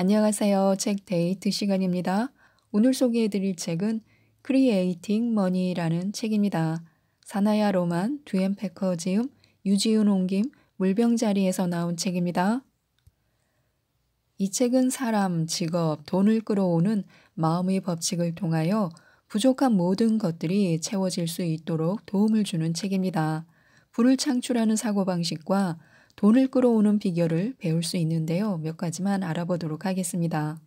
안녕하세요. 책 데이트 시간입니다. 오늘 소개해드릴 책은 크리에이팅 머니라는 책입니다. 사나야 로만, 듀엔 패커지음, 유지윤 옹김 물병자리에서 나온 책입니다. 이 책은 사람, 직업, 돈을 끌어오는 마음의 법칙을 통하여 부족한 모든 것들이 채워질 수 있도록 도움을 주는 책입니다. 불을 창출하는 사고방식과 돈을 끌어오는 비결을 배울 수 있는데요. 몇 가지만 알아보도록 하겠습니다.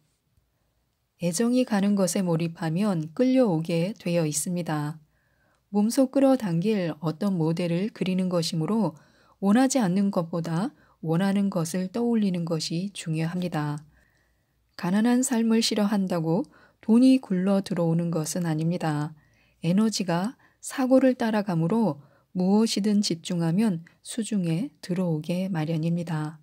애정이 가는 것에 몰입하면 끌려오게 되어 있습니다. 몸소 끌어당길 어떤 모델을 그리는 것이므로 원하지 않는 것보다 원하는 것을 떠올리는 것이 중요합니다. 가난한 삶을 싫어한다고 돈이 굴러 들어오는 것은 아닙니다. 에너지가 사고를 따라가므로 무엇이든 집중하면 수중에 들어오게 마련입니다.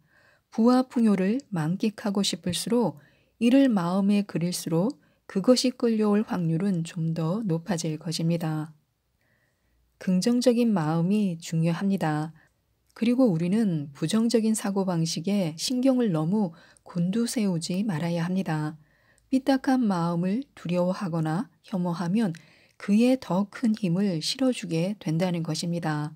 부와 풍요를 만끽하고 싶을수록 이를 마음에 그릴수록 그것이 끌려올 확률은 좀 더 높아질 것입니다. 긍정적인 마음이 중요합니다. 그리고 우리는 부정적인 사고방식에 신경을 너무 곤두세우지 말아야 합니다. 삐딱한 마음을 두려워하거나 혐오하면 그에 더 큰 힘을 실어주게 된다는 것입니다.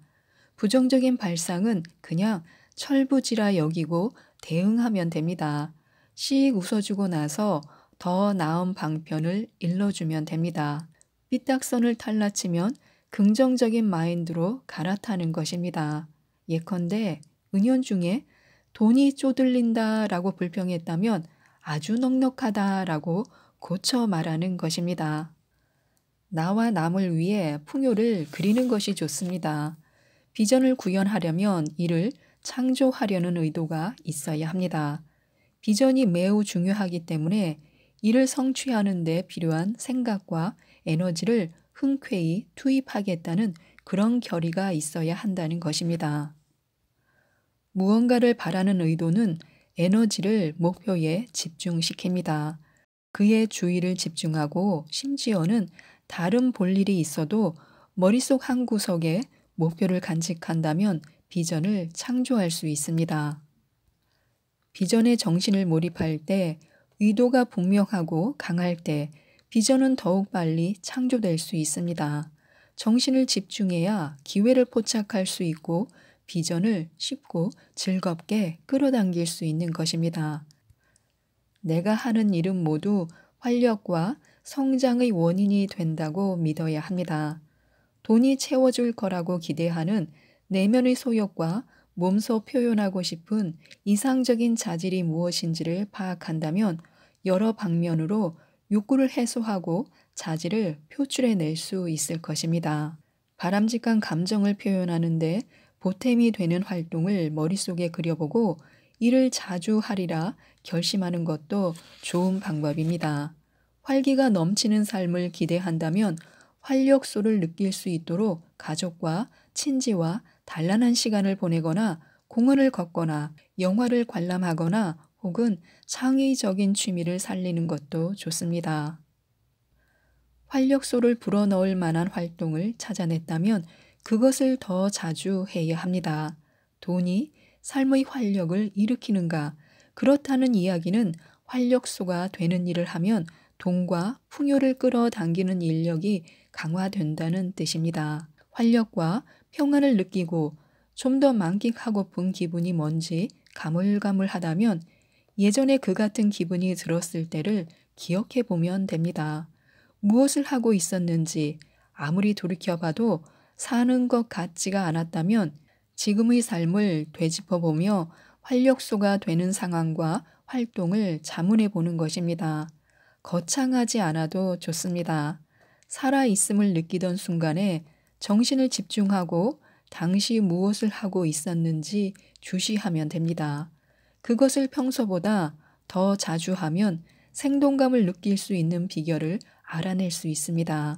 부정적인 발상은 그냥 철부지라 여기고 대응하면 됩니다. 씩 웃어주고 나서 더 나은 방편을 일러주면 됩니다. 삐딱선을 탈라치면 긍정적인 마인드로 갈아타는 것입니다. 예컨대 은연 중에 돈이 쪼들린다 라고 불평했다면 아주 넉넉하다 라고 고쳐 말하는 것입니다. 나와 남을 위해 풍요를 그리는 것이 좋습니다. 비전을 구현하려면 이를 창조하려는 의도가 있어야 합니다. 비전이 매우 중요하기 때문에 이를 성취하는 데 필요한 생각과 에너지를 흔쾌히 투입하겠다는 그런 결의가 있어야 한다는 것입니다. 무언가를 바라는 의도는 에너지를 목표에 집중시킵니다. 그의 주의를 집중하고 심지어는 다른 볼 일이 있어도 머릿속 한 구석에 목표를 간직한다면 비전을 창조할 수 있습니다. 비전의 정신을 몰입할 때 의도가 분명하고 강할 때 비전은 더욱 빨리 창조될 수 있습니다. 정신을 집중해야 기회를 포착할 수 있고 비전을 쉽고 즐겁게 끌어당길 수 있는 것입니다. 내가 하는 일은 모두 활력과 성장의 원인이 된다고 믿어야 합니다. 돈이 채워줄 거라고 기대하는 내면의 소욕과 몸소 표현하고 싶은 이상적인 자질이 무엇인지를 파악한다면 여러 방면으로 욕구를 해소하고 자질을 표출해낼 수 있을 것입니다. 바람직한 감정을 표현하는데 보탬이 되는 활동을 머릿속에 그려보고 이를 자주 하리라 결심하는 것도 좋은 방법입니다. 활기가 넘치는 삶을 기대한다면 활력소를 느낄 수 있도록 가족과 친지와 단란한 시간을 보내거나 공원을 걷거나 영화를 관람하거나 혹은 창의적인 취미를 살리는 것도 좋습니다. 활력소를 불어넣을 만한 활동을 찾아냈다면 그것을 더 자주 해야 합니다. 돈이 삶의 활력을 일으키는가? 그렇다는 이야기는 활력소가 되는 일을 하면 동과 풍요를 끌어당기는 인력이 강화된다는 뜻입니다. 활력과 평안을 느끼고 좀 더 만끽하고픈 기분이 뭔지 가물가물하다면 예전에 그 같은 기분이 들었을 때를 기억해 보면 됩니다. 무엇을 하고 있었는지 아무리 돌이켜봐도 사는 것 같지가 않았다면 지금의 삶을 되짚어 보며 활력소가 되는 상황과 활동을 자문해 보는 것입니다. 거창하지 않아도 좋습니다. 살아있음을 느끼던 순간에 정신을 집중하고 당시 무엇을 하고 있었는지 주시하면 됩니다. 그것을 평소보다 더 자주 하면 생동감을 느낄 수 있는 비결을 알아낼 수 있습니다.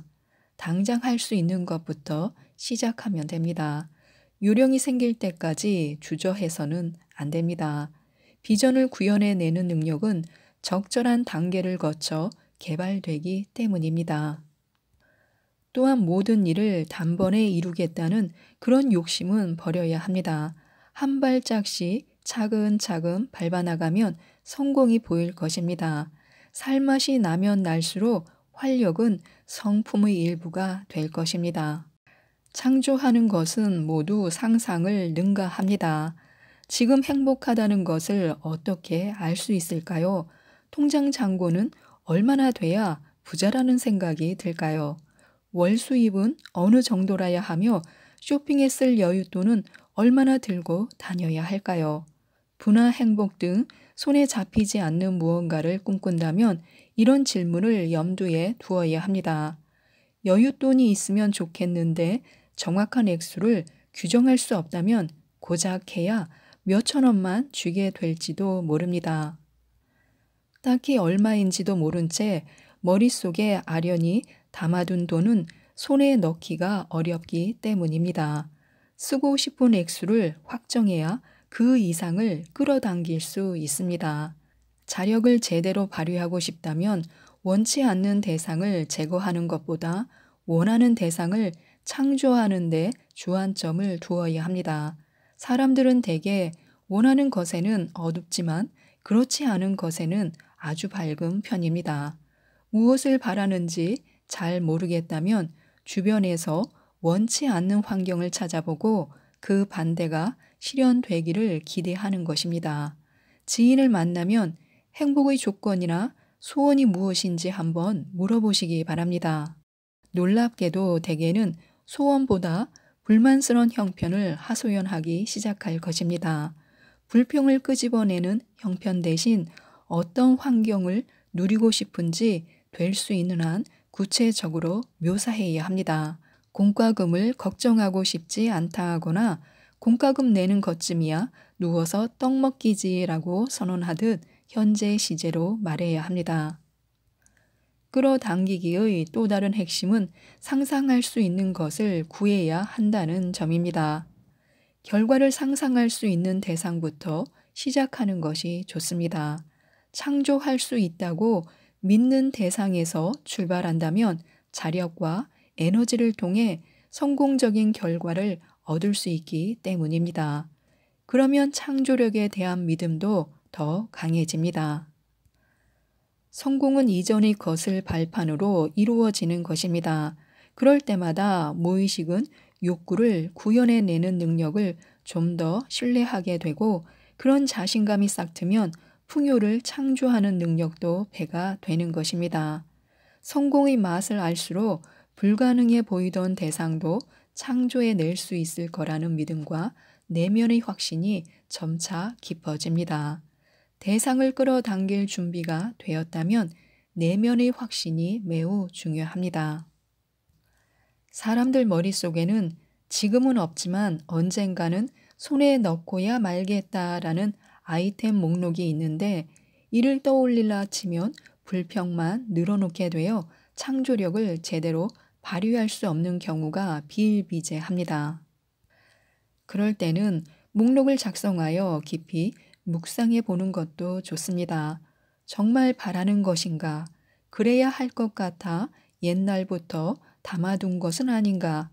당장 할 수 있는 것부터 시작하면 됩니다. 요령이 생길 때까지 주저해서는 안 됩니다. 비전을 구현해내는 능력은 적절한 단계를 거쳐 개발되기 때문입니다. 또한 모든 일을 단번에 이루겠다는 그런 욕심은 버려야 합니다. 한 발짝씩 차근차근 밟아나가면 성공이 보일 것입니다. 살맛이 나면 날수록 활력은 성품의 일부가 될 것입니다. 창조하는 것은 모두 상상을 능가합니다. 지금 행복하다는 것을 어떻게 알 수 있을까요? 통장 잔고는 얼마나 돼야 부자라는 생각이 들까요? 월 수입은 어느 정도라야 하며 쇼핑에 쓸 여유 돈은 얼마나 들고 다녀야 할까요? 분화 행복 등 손에 잡히지 않는 무언가를 꿈꾼다면 이런 질문을 염두에 두어야 합니다. 여윳돈이 있으면 좋겠는데 정확한 액수를 규정할 수 없다면 고작 해야 몇천 원만 주게 될지도 모릅니다. 딱히 얼마인지도 모른 채 머릿속에 아련히 담아둔 돈은 손에 넣기가 어렵기 때문입니다. 쓰고 싶은 액수를 확정해야 그 이상을 끌어당길 수 있습니다. 자력을 제대로 발휘하고 싶다면 원치 않는 대상을 제거하는 것보다 원하는 대상을 창조하는 데 주안점을 두어야 합니다. 사람들은 대개 원하는 것에는 어둡지만 그렇지 않은 것에는 아주 밝은 편입니다. 무엇을 바라는지 잘 모르겠다면 주변에서 원치 않는 환경을 찾아보고 그 반대가 실현되기를 기대하는 것입니다. 지인을 만나면 행복의 조건이나 소원이 무엇인지 한번 물어보시기 바랍니다. 놀랍게도 대개는 소원보다 불만스러운 형편을 하소연하기 시작할 것입니다. 불평을 끄집어내는 형편 대신 어떤 환경을 누리고 싶은지 될 수 있는 한 구체적으로 묘사해야 합니다. 공과금을 걱정하고 싶지 않다 하거나 공과금 내는 것쯤이야 누워서 떡 먹기지라고 선언하듯 현재 시제로 말해야 합니다. 끌어당기기의 또 다른 핵심은 상상할 수 있는 것을 구해야 한다는 점입니다. 결과를 상상할 수 있는 대상부터 시작하는 것이 좋습니다. 창조할 수 있다고 믿는 대상에서 출발한다면 자력과 에너지를 통해 성공적인 결과를 얻을 수 있기 때문입니다. 그러면 창조력에 대한 믿음도 더 강해집니다. 성공은 이전의 것을 발판으로 이루어지는 것입니다. 그럴 때마다 무의식은 욕구를 구현해내는 능력을 좀 더 신뢰하게 되고 그런 자신감이 싹트면 풍요를 창조하는 능력도 배가 되는 것입니다. 성공의 맛을 알수록 불가능해 보이던 대상도 창조해 낼 수 있을 거라는 믿음과 내면의 확신이 점차 깊어집니다. 대상을 끌어당길 준비가 되었다면 내면의 확신이 매우 중요합니다. 사람들 머릿속에는 지금은 없지만 언젠가는 손에 넣고야 말겠다라는 아이템 목록이 있는데 이를 떠올리라 치면 불평만 늘어놓게 되어 창조력을 제대로 발휘할 수 없는 경우가 비일비재합니다. 그럴 때는 목록을 작성하여 깊이 묵상해 보는 것도 좋습니다. 정말 바라는 것인가? 그래야 할 것 같아 옛날부터 담아둔 것은 아닌가?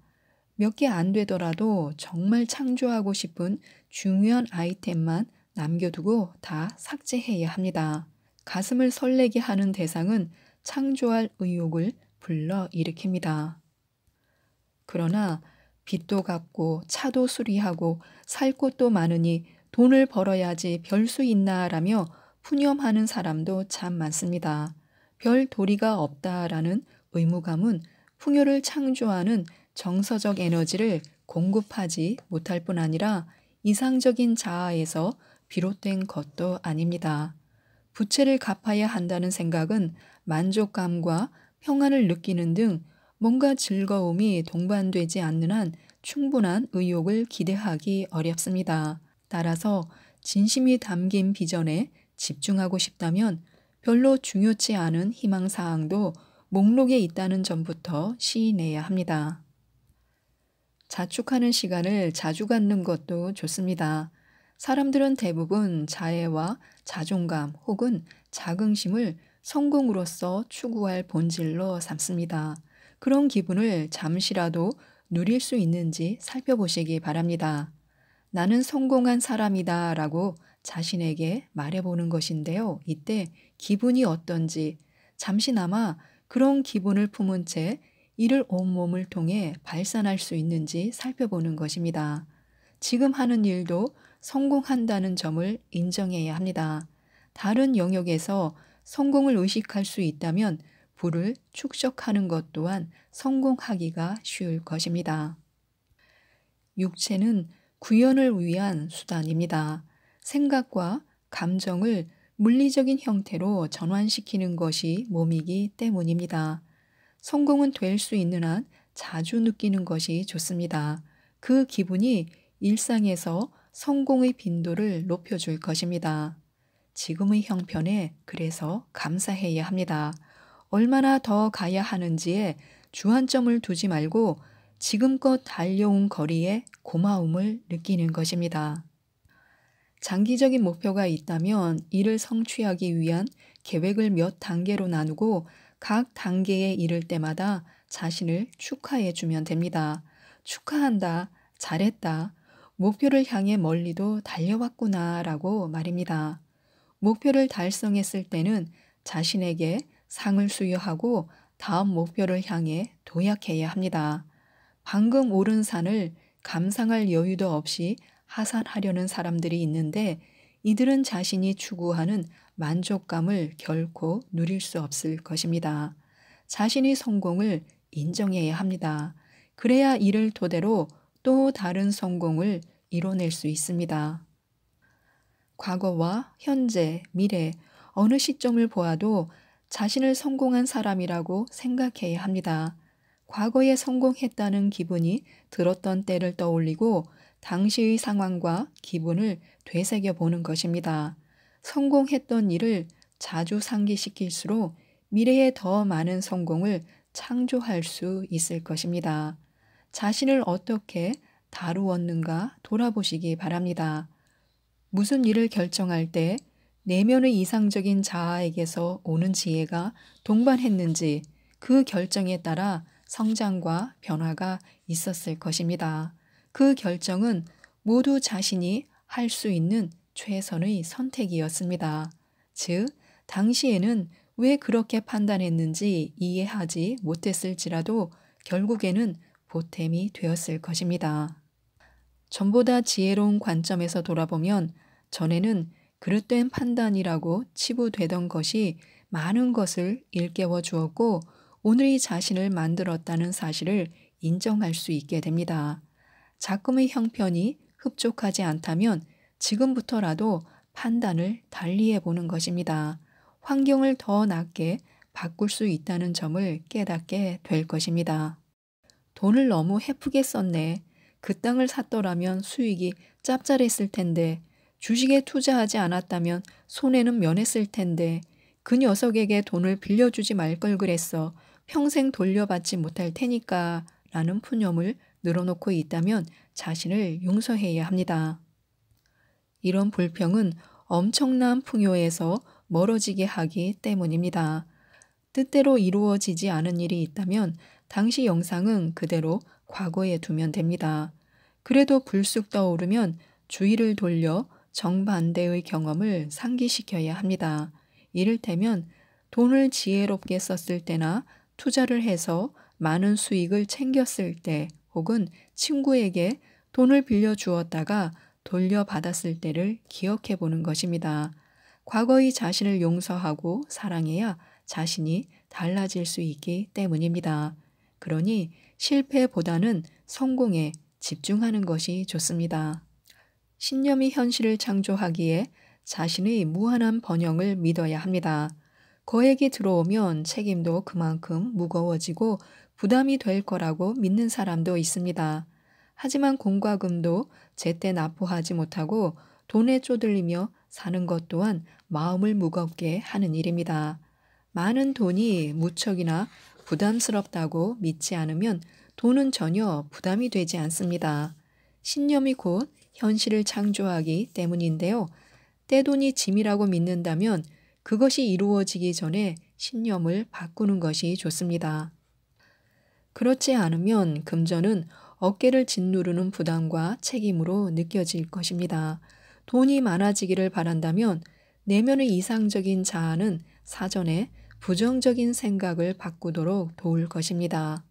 몇 개 안 되더라도 정말 창조하고 싶은 중요한 아이템만 남겨두고 다 삭제해야 합니다. 가슴을 설레게 하는 대상은 창조할 의욕을 불러일으킵니다. 그러나 빚도 갚고 차도 수리하고 살 곳도 많으니 돈을 벌어야지 별 수 있나라며 푸념하는 사람도 참 많습니다. 별 도리가 없다라는 의무감은 풍요를 창조하는 정서적 에너지를 공급하지 못할 뿐 아니라 이상적인 자아에서 비롯된 것도 아닙니다. 부채를 갚아야 한다는 생각은 만족감과 평안을 느끼는 등 뭔가 즐거움이 동반되지 않는 한 충분한 의욕을 기대하기 어렵습니다. 따라서 진심이 담긴 비전에 집중하고 싶다면 별로 중요치 않은 희망사항도 목록에 있다는 점부터 시인해야 합니다. 자축하는 시간을 자주 갖는 것도 좋습니다. 사람들은 대부분 자애와 자존감 혹은 자긍심을 성공으로서 추구할 본질로 삼습니다. 그런 기분을 잠시라도 누릴 수 있는지 살펴보시기 바랍니다. 나는 성공한 사람이다 라고 자신에게 말해보는 것인데요. 이때 기분이 어떤지 잠시나마 그런 기분을 품은 채 이를 온몸을 통해 발산할 수 있는지 살펴보는 것입니다. 지금 하는 일도 성공한다는 점을 인정해야 합니다. 다른 영역에서 성공을 의식할 수 있다면 부를 축적하는 것 또한 성공하기가 쉬울 것입니다. 육체는 구현을 위한 수단입니다. 생각과 감정을 물리적인 형태로 전환시키는 것이 몸이기 때문입니다. 성공은 될 수 있는 한 자주 느끼는 것이 좋습니다. 그 기분이 일상에서 성공의 빈도를 높여줄 것입니다. 지금의 형편에 그래서 감사해야 합니다. 얼마나 더 가야 하는지에 주안점을 두지 말고 지금껏 달려온 거리에 고마움을 느끼는 것입니다. 장기적인 목표가 있다면 이를 성취하기 위한 계획을 몇 단계로 나누고 각 단계에 이를 때마다 자신을 축하해 주면 됩니다. 축하한다, 잘했다, 목표를 향해 멀리도 달려왔구나 라고 말입니다. 목표를 달성했을 때는 자신에게 상을 수여하고 다음 목표를 향해 도약해야 합니다. 방금 오른 산을 감상할 여유도 없이 하산하려는 사람들이 있는데 이들은 자신이 추구하는 만족감을 결코 누릴 수 없을 것입니다. 자신이 성공을 인정해야 합니다. 그래야 이를 토대로 또 다른 성공을 이뤄낼 수 있습니다. 과거와 현재, 미래, 어느 시점을 보아도 자신을 성공한 사람이라고 생각해야 합니다. 과거에 성공했다는 기분이 들었던 때를 떠올리고 당시의 상황과 기분을 되새겨 보는 것입니다. 성공했던 일을 자주 상기시킬수록 미래에 더 많은 성공을 창조할 수 있을 것입니다. 자신을 어떻게 다루었는가 돌아보시기 바랍니다. 무슨 일을 결정할 때 내면의 이상적인 자아에게서 오는 지혜가 동반했는지 그 결정에 따라 성장과 변화가 있었을 것입니다. 그 결정은 모두 자신이 할 수 있는 최선의 선택이었습니다. 즉, 당시에는 왜 그렇게 판단했는지 이해하지 못했을지라도 결국에는 보탬이 되었을 것입니다. 전보다 지혜로운 관점에서 돌아보면 전에는 그릇된 판단이라고 치부되던 것이 많은 것을 일깨워 주었고 오늘의 자신을 만들었다는 사실을 인정할 수 있게 됩니다. 작금의 형편이 흡족하지 않다면 지금부터라도 판단을 달리해 보는 것입니다. 환경을 더 낫게 바꿀 수 있다는 점을 깨닫게 될 것입니다. 돈을 너무 헤프게 썼네. 그 땅을 샀더라면 수익이 짭짤했을 텐데, 주식에 투자하지 않았다면 손해는 면했을 텐데, 그 녀석에게 돈을 빌려주지 말 걸 그랬어. 평생 돌려받지 못할 테니까. 라는 푸념을 늘어놓고 있다면 자신을 용서해야 합니다. 이런 불평은 엄청난 풍요에서 멀어지게 하기 때문입니다. 뜻대로 이루어지지 않은 일이 있다면 당시 영상은 그대로 과거에 두면 됩니다. 그래도 불쑥 떠오르면 주의를 돌려 정반대의 경험을 상기시켜야 합니다. 이를테면 돈을 지혜롭게 썼을 때나 투자를 해서 많은 수익을 챙겼을 때 혹은 친구에게 돈을 빌려 주었다가 돌려받았을 때를 기억해 보는 것입니다. 과거의 자신을 용서하고 사랑해야 자신이 달라질 수 있기 때문입니다. 그러니 실패보다는 성공에 집중하는 것이 좋습니다. 신념이 현실을 창조하기에 자신의 무한한 번영을 믿어야 합니다. 거액이 들어오면 책임도 그만큼 무거워지고 부담이 될 거라고 믿는 사람도 있습니다. 하지만 공과금도 제때 납부하지 못하고 돈에 쪼들리며 사는 것 또한 마음을 무겁게 하는 일입니다. 많은 돈이 무척이나 부담스럽다고 믿지 않으면 돈은 전혀 부담이 되지 않습니다. 신념이 곧 현실을 창조하기 때문인데요. 때돈이 짐이라고 믿는다면 그것이 이루어지기 전에 신념을 바꾸는 것이 좋습니다. 그렇지 않으면 금전은 어깨를 짓누르는 부담과 책임으로 느껴질 것입니다. 돈이 많아지기를 바란다면 내면의 이상적인 자아는 사전에 부정적인 생각을 바꾸도록 도울 것입니다.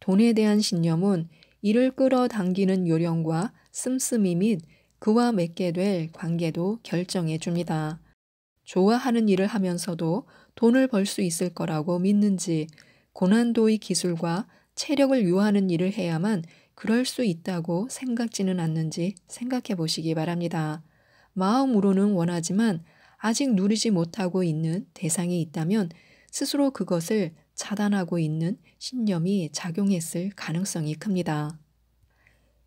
돈에 대한 신념은 이를 끌어당기는 요령과 씀씀이 및 그와 맺게 될 관계도 결정해 줍니다. 좋아하는 일을 하면서도 돈을 벌 수 있을 거라고 믿는지 고난도의 기술과 체력을 요하는 일을 해야만 그럴 수 있다고 생각지는 않는지 생각해 보시기 바랍니다. 마음으로는 원하지만 아직 누리지 못하고 있는 대상이 있다면 스스로 그것을 차단하고 있는 신념이 작용했을 가능성이 큽니다.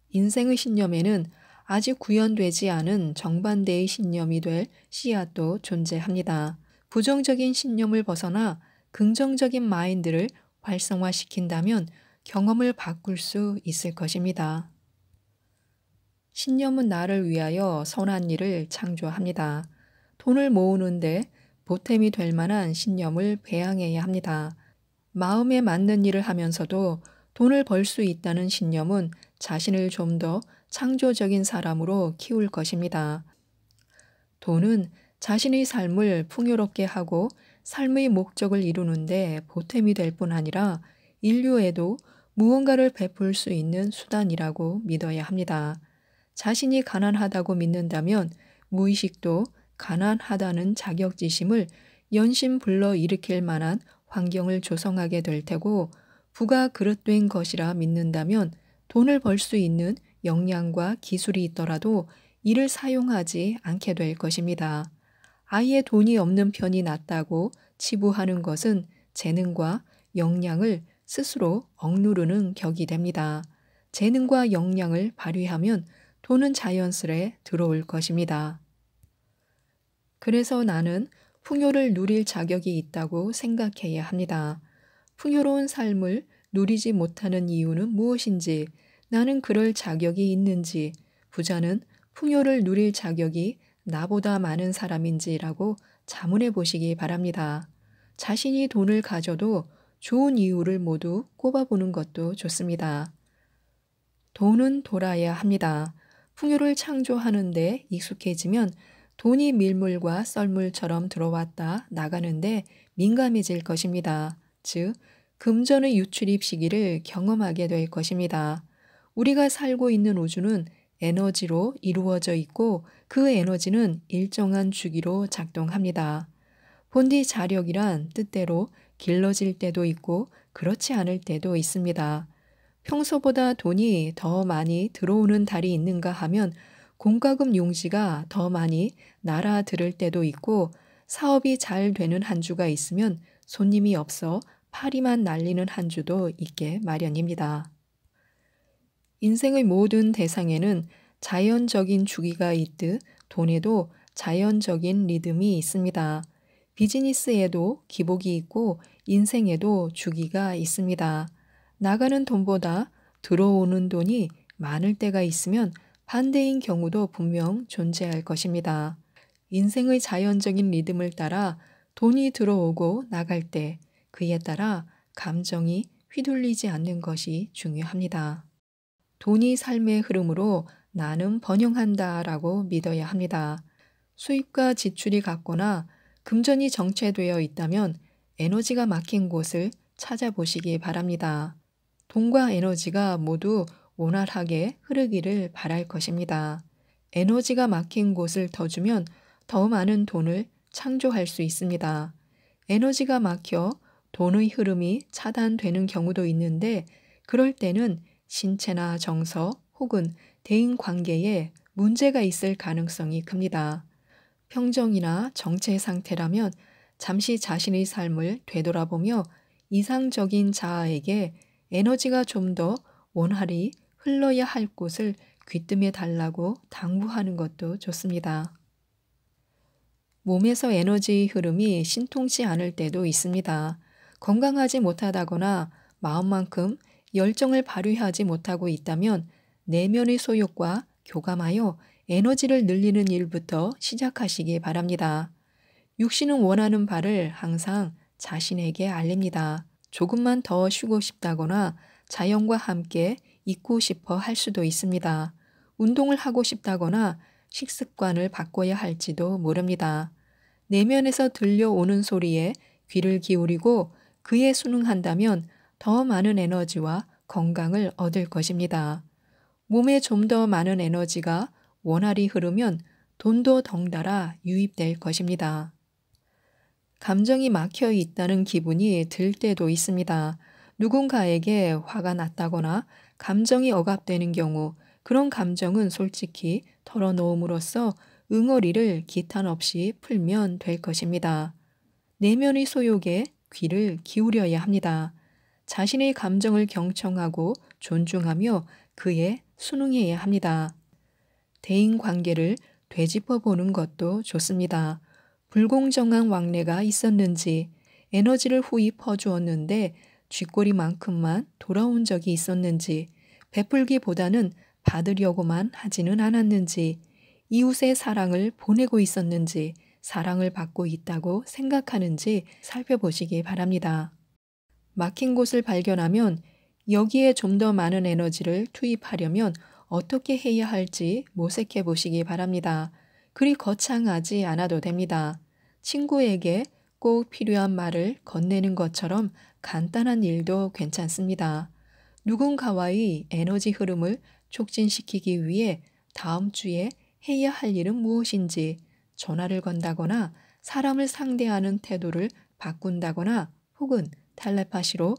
인생의 신념에는 아직 구현되지 않은 정반대의 신념이 될 씨앗도 존재합니다. 부정적인 신념을 벗어나 긍정적인 마인드를 활성화시킨다면 경험을 바꿀 수 있을 것입니다. 신념은 나를 위하여 선한 일을 창조합니다. 돈을 모으는데 보탬이 될 만한 신념을 배양해야 합니다. 마음에 맞는 일을 하면서도 돈을 벌 수 있다는 신념은 자신을 좀 더 창조적인 사람으로 키울 것입니다. 돈은 자신의 삶을 풍요롭게 하고 삶의 목적을 이루는데 보탬이 될 뿐 아니라 인류에도 무언가를 베풀 수 있는 수단이라고 믿어야 합니다. 자신이 가난하다고 믿는다면 무의식도 가난하다는 자격지심을 연심 불러 일으킬 만한 환경을 조성하게 될 테고 부가 그릇된 것이라 믿는다면 돈을 벌 수 있는 역량과 기술이 있더라도 이를 사용하지 않게 될 것입니다. 아예 돈이 없는 편이 낫다고 치부하는 것은 재능과 역량을 스스로 억누르는 격이 됩니다. 재능과 역량을 발휘하면 돈은 자연스레 들어올 것입니다. 그래서 나는 풍요를 누릴 자격이 있다고 생각해야 합니다. 풍요로운 삶을 누리지 못하는 이유는 무엇인지, 나는 그럴 자격이 있는지, 부자는 풍요를 누릴 자격이 나보다 많은 사람인지라고 자문해 보시기 바랍니다. 자신이 돈을 가져도 좋은 이유를 모두 꼽아보는 것도 좋습니다. 돈은 돌아야 합니다. 풍요를 창조하는데 익숙해지면 돈이 밀물과 썰물처럼 들어왔다 나가는데 민감해질 것입니다. 즉, 금전의 유출입 시기를 경험하게 될 것입니다. 우리가 살고 있는 우주는 에너지로 이루어져 있고 그 에너지는 일정한 주기로 작동합니다. 본디 자력이란 뜻대로 길러질 때도 있고 그렇지 않을 때도 있습니다. 평소보다 돈이 더 많이 들어오는 달이 있는가 하면 공과금 용지가더 많이 날아들을 때도 있고 사업이 잘 되는 한 주가 있으면 손님이 없어 파리만 날리는 한 주도 있게 마련입니다. 인생의 모든 대상에는 자연적인 주기가 있듯 돈에도 자연적인 리듬이 있습니다. 비즈니스에도 기복이 있고 인생에도 주기가 있습니다. 나가는 돈보다 들어오는 돈이 많을 때가 있으면 반대인 경우도 분명 존재할 것입니다. 인생의 자연적인 리듬을 따라 돈이 들어오고 나갈 때 그에 따라 감정이 휘둘리지 않는 것이 중요합니다. 돈이 삶의 흐름으로 나는 번영한다 라고 믿어야 합니다. 수입과 지출이 같거나 금전이 정체되어 있다면 에너지가 막힌 곳을 찾아보시기 바랍니다. 돈과 에너지가 모두 원활하게 흐르기를 바랄 것입니다. 에너지가 막힌 곳을 더 주면 더 많은 돈을 창조할 수 있습니다. 에너지가 막혀 돈의 흐름이 차단되는 경우도 있는데 그럴 때는 신체나 정서 혹은 대인 관계에 문제가 있을 가능성이 큽니다. 평정이나 정체 상태라면 잠시 자신의 삶을 되돌아보며 이상적인 자아에게 에너지가 좀 더 원활히 흘러야 할 곳을 귀뜸해 달라고 당부하는 것도 좋습니다. 몸에서 에너지 흐름이 신통치 않을 때도 있습니다. 건강하지 못하다거나 마음만큼 열정을 발휘하지 못하고 있다면 내면의 소욕과 교감하여 에너지를 늘리는 일부터 시작하시기 바랍니다. 육신은 원하는 바를 항상 자신에게 알립니다. 조금만 더 쉬고 싶다거나 자연과 함께 잊고 싶어 할 수도 있습니다. 운동을 하고 싶다거나 식습관을 바꿔야 할지도 모릅니다. 내면에서 들려오는 소리에 귀를 기울이고 그에 순응한다면 더 많은 에너지와 건강을 얻을 것입니다. 몸에 좀 더 많은 에너지가 원활히 흐르면 돈도 덩달아 유입될 것입니다. 감정이 막혀 있다는 기분이 들 때도 있습니다. 누군가에게 화가 났다거나 감정이 억압되는 경우 그런 감정은 솔직히 털어놓음으로써 응어리를 기탄 없이 풀면 될 것입니다. 내면의 소욕에 귀를 기울여야 합니다. 자신의 감정을 경청하고 존중하며 그에 순응해야 합니다. 대인 관계를 되짚어 보는 것도 좋습니다. 불공정한 왕래가 있었는지 에너지를 후입 퍼주었는데 쥐꼬리만큼만 돌아온 적이 있었는지 베풀기보다는 받으려고만 하지는 않았는지 이웃의 사랑을 보내고 있었는지 사랑을 받고 있다고 생각하는지 살펴보시기 바랍니다. 막힌 곳을 발견하면 여기에 좀 더 많은 에너지를 투입하려면 어떻게 해야 할지 모색해 보시기 바랍니다. 그리 거창하지 않아도 됩니다. 친구에게 꼭 필요한 말을 건네는 것처럼 간단한 일도 괜찮습니다. 누군가와의 에너지 흐름을 촉진시키기 위해 다음 주에 해야 할 일은 무엇인지 전화를 건다거나 사람을 상대하는 태도를 바꾼다거나 혹은 탈레파시로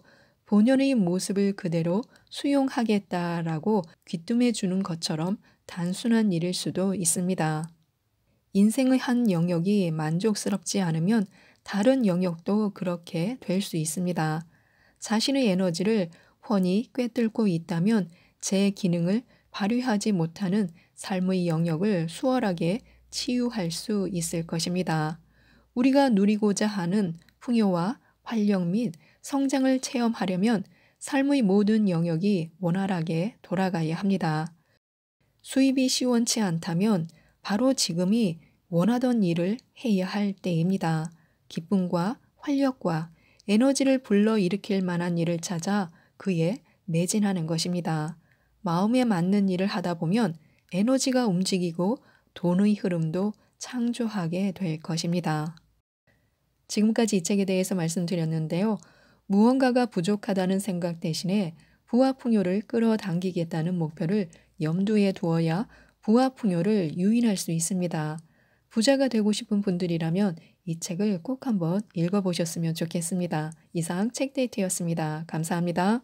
본연의 모습을 그대로 수용하겠다라고 귀뜸해 주는 것처럼 단순한 일일 수도 있습니다. 인생의 한 영역이 만족스럽지 않으면 다른 영역도 그렇게 될 수 있습니다. 자신의 에너지를 훤히 꿰뚫고 있다면 제 기능을 발휘하지 못하는 삶의 영역을 수월하게 치유할 수 있을 것입니다. 우리가 누리고자 하는 풍요와 활력 및 성장을 체험하려면 삶의 모든 영역이 원활하게 돌아가야 합니다. 수입이 시원치 않다면 바로 지금이 원하던 일을 해야 할 때입니다. 기쁨과 활력과 에너지를 불러일으킬 만한 일을 찾아 그에 매진하는 것입니다. 마음에 맞는 일을 하다 보면 에너지가 움직이고 돈의 흐름도 창조하게 될 것입니다. 지금까지 이 책에 대해서 말씀드렸는데요. 무언가가 부족하다는 생각 대신에 부하풍요를 끌어당기겠다는 목표를 염두에 두어야 부하풍요를 유인할 수 있습니다. 부자가 되고 싶은 분들이라면 이 책을 꼭 한번 읽어보셨으면 좋겠습니다. 이상 책데이트였습니다. 감사합니다.